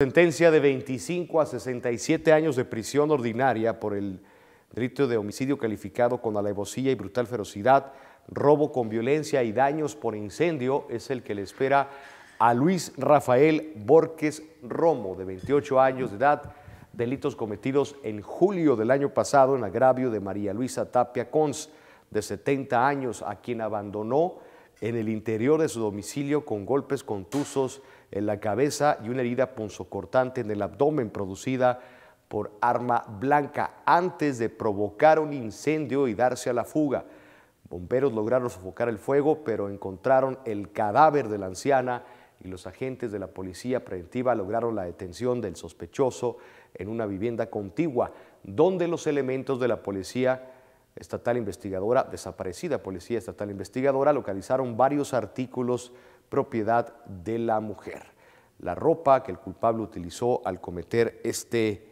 Sentencia de 25 a 67 años de prisión ordinaria por el delito de homicidio calificado con alevosía y brutal ferocidad, robo con violencia y daños por incendio es el que le espera a Luis Rafael Borges Romo, de 28 años de edad, delitos cometidos en julio del año pasado en agravio de María Luisa Tapia Cons, de 70 años, a quien abandonó en el interior de su domicilio con golpes contusos en la cabeza y una herida punzocortante en el abdomen producida por arma blanca antes de provocar un incendio y darse a la fuga. Bomberos lograron sofocar el fuego, pero encontraron el cadáver de la anciana y los agentes de la policía preventiva lograron la detención del sospechoso en una vivienda contigua, donde los elementos de la policía estatal investigadora, desaparecida policía estatal investigadora, localizaron varios artículos propiedad de la mujer. La ropa que el culpable utilizó al cometer este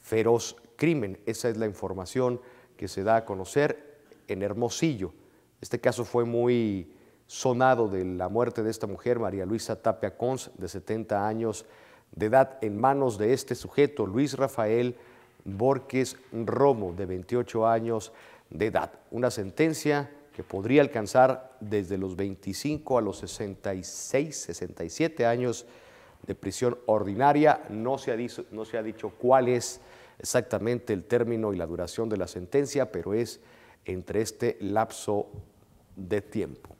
feroz crimen. Esa es la información que se da a conocer en Hermosillo. Este caso fue muy sonado de la muerte de esta mujer, María Luisa Tapia Cons, de 70 años de edad, en manos de este sujeto, Luis Rafael Borges Romo, de 28 años de edad. Una sentencia que podría alcanzar desde los 25 a los 66, 67 años de prisión ordinaria. No se ha, dicho, no se ha dicho cuál es exactamente el término y la duración de la sentencia, pero es entre este lapso de tiempo.